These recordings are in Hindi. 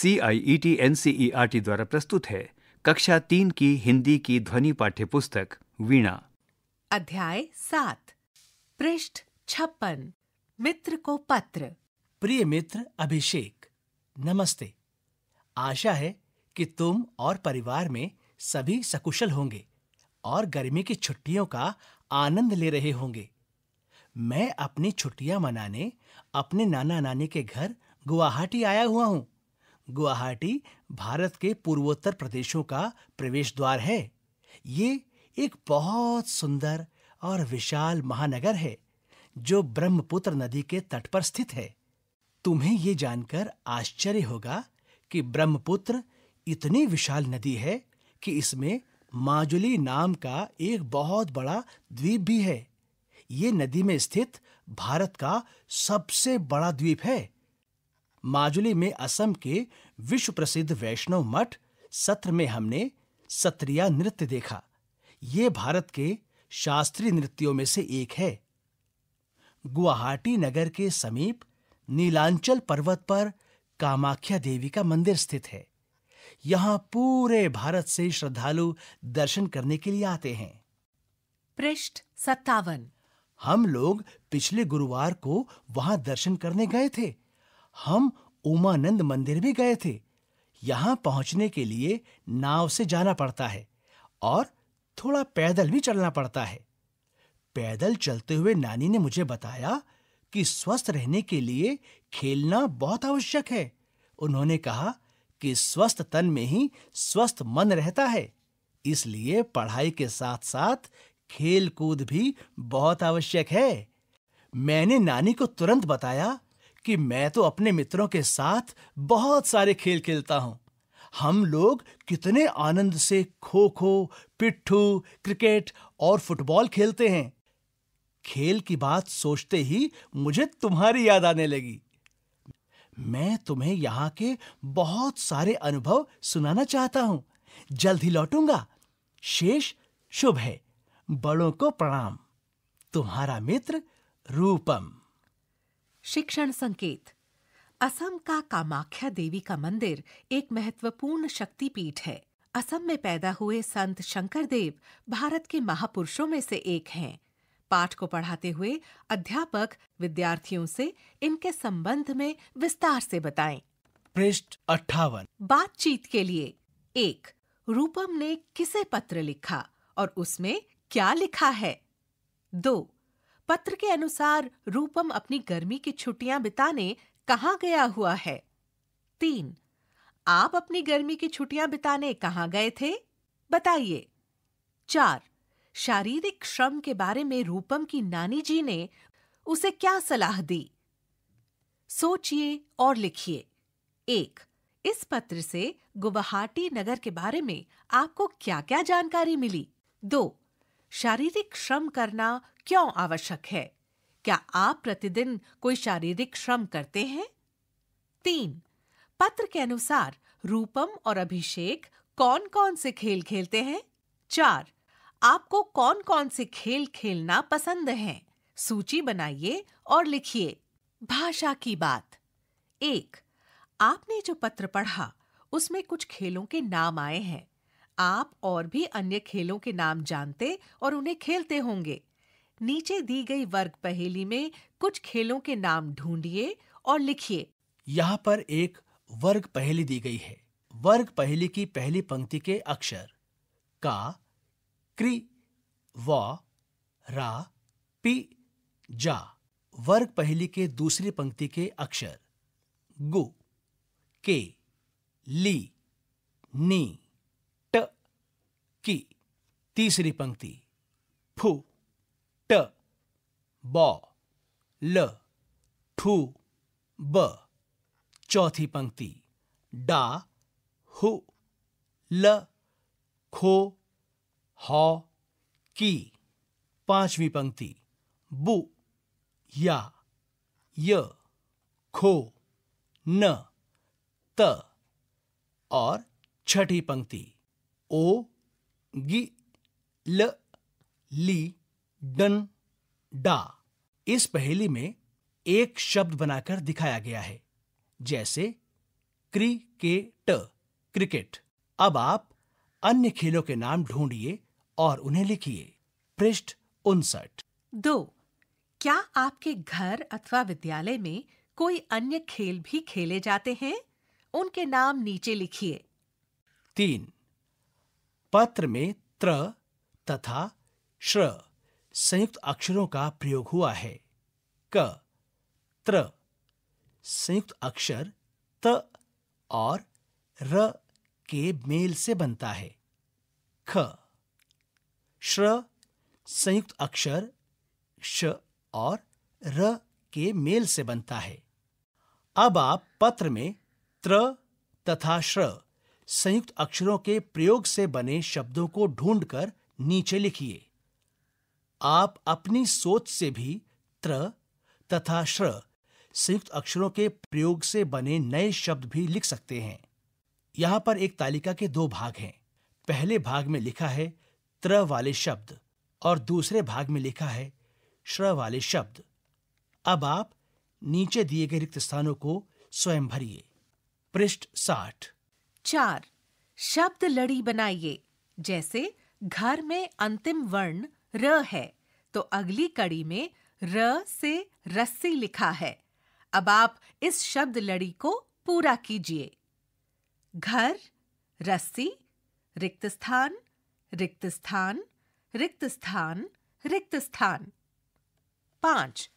सी आई एन द्वारा प्रस्तुत है कक्षा तीन की हिंदी की ध्वनि पाठ्य पुस्तक वीणा अध्याय सात पृष्ठ छप्पन मित्र को पत्र प्रिय मित्र अभिषेक नमस्ते आशा है कि तुम और परिवार में सभी सकुशल होंगे और गर्मी की छुट्टियों का आनंद ले रहे होंगे मैं अपनी छुट्टियां मनाने अपने नाना नानी के घर गुवाहाटी आया हुआ हूँ गुवाहाटी भारत के पूर्वोत्तर प्रदेशों का प्रवेश द्वार है ये एक बहुत सुंदर और विशाल महानगर है जो ब्रह्मपुत्र नदी के तट पर स्थित है तुम्हें ये जानकर आश्चर्य होगा कि ब्रह्मपुत्र इतनी विशाल नदी है कि इसमें माजुली नाम का एक बहुत बड़ा द्वीप भी है ये नदी में स्थित भारत का सबसे बड़ा द्वीप है माजुली में असम के विश्व प्रसिद्ध वैष्णव मठ सत्र में हमने सत्रिया नृत्य देखा ये भारत के शास्त्रीय नृत्यों में से एक है गुवाहाटी नगर के समीप नीलांचल पर्वत पर कामाख्या देवी का मंदिर स्थित है यहाँ पूरे भारत से श्रद्धालु दर्शन करने के लिए आते हैं पृष्ठ सत्तावन हम लोग पिछले गुरुवार को वहां दर्शन करने गए थे हम उमानंद मंदिर भी गए थे यहां पहुंचने के लिए नाव से जाना पड़ता है और थोड़ा पैदल भी चलना पड़ता है पैदल चलते हुए नानी ने मुझे बताया कि स्वस्थ रहने के लिए खेलना बहुत आवश्यक है उन्होंने कहा कि स्वस्थ तन में ही स्वस्थ मन रहता है इसलिए पढ़ाई के साथ साथ खेल कूद भी बहुत आवश्यक है मैंने नानी को तुरंत बताया कि मैं तो अपने मित्रों के साथ बहुत सारे खेल खेलता हूं हम लोग कितने आनंद से खो खो पिट्ठू क्रिकेट और फुटबॉल खेलते हैं खेल की बात सोचते ही मुझे तुम्हारी याद आने लगी मैं तुम्हें यहाँ के बहुत सारे अनुभव सुनाना चाहता हूं जल्द ही लौटूंगा शेष शुभ है बड़ों को प्रणाम तुम्हारा मित्र रूपम शिक्षण संकेत असम का कामाख्या देवी का मंदिर एक महत्वपूर्ण शक्तिपीठ है असम में पैदा हुए संत शंकरदेव भारत के महापुरुषों में से एक हैं पाठ को पढ़ाते हुए अध्यापक विद्यार्थियों से इनके संबंध में विस्तार से बताएं। पृष्ठ अट्ठावन बातचीत के लिए एक रूपम ने किसे पत्र लिखा और उसमें क्या लिखा है दो पत्र के अनुसार रूपम अपनी गर्मी की छुट्टियां बिताने कहाँ गया हुआ है तीन आप अपनी गर्मी की छुट्टियां बिताने कहाँ गए थे बताइए चार शारीरिक श्रम के बारे में रूपम की नानी जी ने उसे क्या सलाह दी सोचिए और लिखिए एक इस पत्र से गुवाहाटी नगर के बारे में आपको क्या क्या जानकारी मिली दो शारीरिक श्रम करना क्यों आवश्यक है क्या आप प्रतिदिन कोई शारीरिक श्रम करते हैं तीन पत्र के अनुसार रूपम और अभिषेक कौन कौन से खेल खेलते हैं चार आपको कौन कौन से खेल खेलना पसंद है सूची बनाइए और लिखिए भाषा की बात एक आपने जो पत्र पढ़ा उसमें कुछ खेलों के नाम आए हैं आप और भी अन्य खेलों के नाम जानते और उन्हें खेलते होंगे नीचे दी गई वर्ग पहेली में कुछ खेलों के नाम ढूंढिए और लिखिए यहाँ पर एक वर्ग पहेली दी गई है वर्ग पहेली की पहली पंक्ति के अक्षर का क्री व रा पी जा वर्ग पहेली के दूसरी पंक्ति के अक्षर गु के ली नी की तीसरी पंक्ति फु ट ब ल ठू ब चौथी पंक्ति डा हु ल खो हौ की पांचवी पंक्ति बु या य खो न त और छठी पंक्ति ओ गि ल ली डन डा इस पहेली में एक शब्द बनाकर दिखाया गया है जैसे क्रिकेट क्रिकेट अब आप अन्य खेलों के नाम ढूंढिए और उन्हें लिखिए पृष्ठ उनसठ दो क्या आपके घर अथवा विद्यालय में कोई अन्य खेल भी खेले जाते हैं उनके नाम नीचे लिखिए तीन पत्र में त्र तथा श्र संयुक्त अक्षरों का प्रयोग हुआ है क त्र संयुक्त अक्षर त और र के मेल से बनता है ख श्र संयुक्त अक्षर श और र के मेल से बनता है अब आप पत्र में त्र तथा श्र संयुक्त अक्षरों के प्रयोग से बने शब्दों को ढूंढकर नीचे लिखिए आप अपनी सोच से भी त्र तथा श्र संयुक्त अक्षरों के प्रयोग से बने नए शब्द भी लिख सकते हैं यहां पर एक तालिका के दो भाग हैं पहले भाग में लिखा है त्र वाले शब्द और दूसरे भाग में लिखा है श्र वाले शब्द अब आप नीचे दिए गए रिक्त स्थानों को स्वयं भरिए पृष्ठ साठ चार शब्द लड़ी बनाइए जैसे घर में अंतिम वर्ण र है तो अगली कड़ी में र से रस्सी लिखा है अब आप इस शब्द लड़ी को पूरा कीजिए घर रस्सी रिक्त स्थान रिक्त स्थान रिक्त स्थान रिक्त स्थान पांच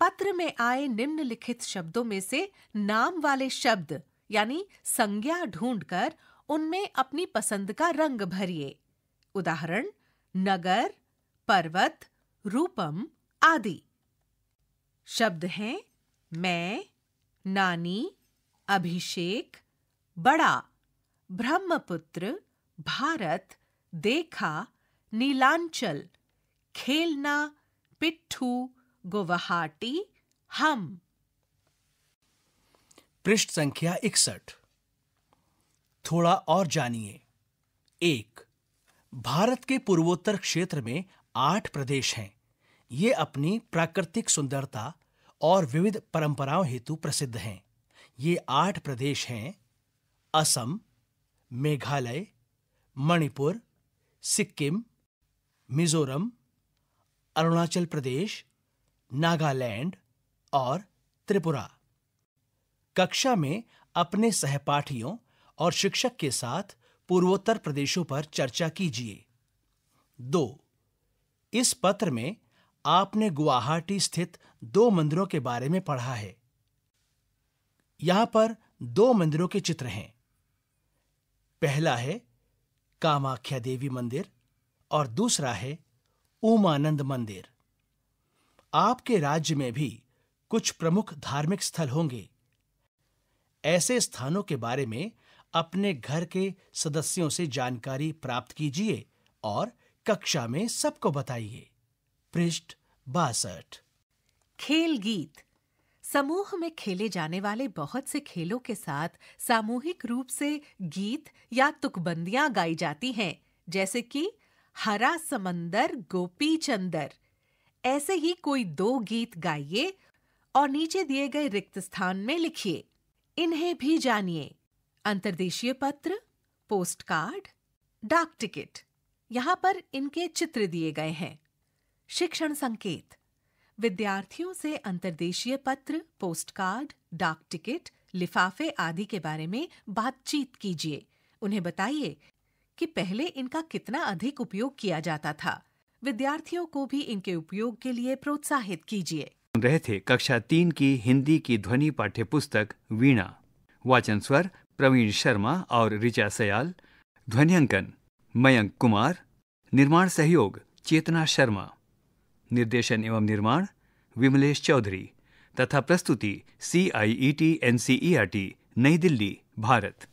पत्र में आए निम्नलिखित शब्दों में से नाम वाले शब्द यानी संज्ञा ढूंढकर उनमें अपनी पसंद का रंग भरिए उदाहरण नगर पर्वत रूपम आदि शब्द हैं मैं नानी अभिषेक बड़ा ब्रह्मपुत्र भारत देखा नीलांचल खेलना पिट्ठू गुवाहाटी हम पृष्ठ संख्या इकसठ थोड़ा और जानिए एक भारत के पूर्वोत्तर क्षेत्र में आठ प्रदेश हैं ये अपनी प्राकृतिक सुंदरता और विविध परंपराओं हेतु प्रसिद्ध हैं ये आठ प्रदेश हैं असम मेघालय मणिपुर सिक्किम मिजोरम अरुणाचल प्रदेश नागालैंड और त्रिपुरा कक्षा में अपने सहपाठियों और शिक्षक के साथ पूर्वोत्तर प्रदेशों पर चर्चा कीजिए दो इस पत्र में आपने गुवाहाटी स्थित दो मंदिरों के बारे में पढ़ा है यहां पर दो मंदिरों के चित्र हैं पहला है कामाख्या देवी मंदिर और दूसरा है उमानंद मंदिर आपके राज्य में भी कुछ प्रमुख धार्मिक स्थल होंगे ऐसे स्थानों के बारे में अपने घर के सदस्यों से जानकारी प्राप्त कीजिए और कक्षा में सबको बताइए पृष्ठ बासठ खेल गीत समूह में खेले जाने वाले बहुत से खेलों के साथ सामूहिक रूप से गीत या तुकबंदियां गाई जाती हैं जैसे कि हरा समंदर गोपी चंदर ऐसे ही कोई दो गीत गाइए और नीचे दिए गए रिक्त स्थान में लिखिए इन्हें भी जानिए अंतर्देशीय पत्र पोस्ट कार्ड डाक टिकट यहाँ पर इनके चित्र दिए गए हैं शिक्षण संकेत विद्यार्थियों से अंतर्देशीय पत्र पोस्ट कार्ड डाक टिकट लिफाफे आदि के बारे में बातचीत कीजिए उन्हें बताइए कि पहले इनका कितना अधिक उपयोग किया जाता था विद्यार्थियों को भी इनके उपयोग के लिए प्रोत्साहित कीजिए रहे थे कक्षा तीन की हिंदी की ध्वनि पाठ्य पुस्तक वीणा वाचन स्वर प्रवीण शर्मा और ऋचा सयाल ध्वनियांकन मयंक कुमार निर्माण सहयोग चेतना शर्मा निर्देशन एवं निर्माण विमलेश चौधरी तथा प्रस्तुति C I E T N C E R T New Delhi Bharat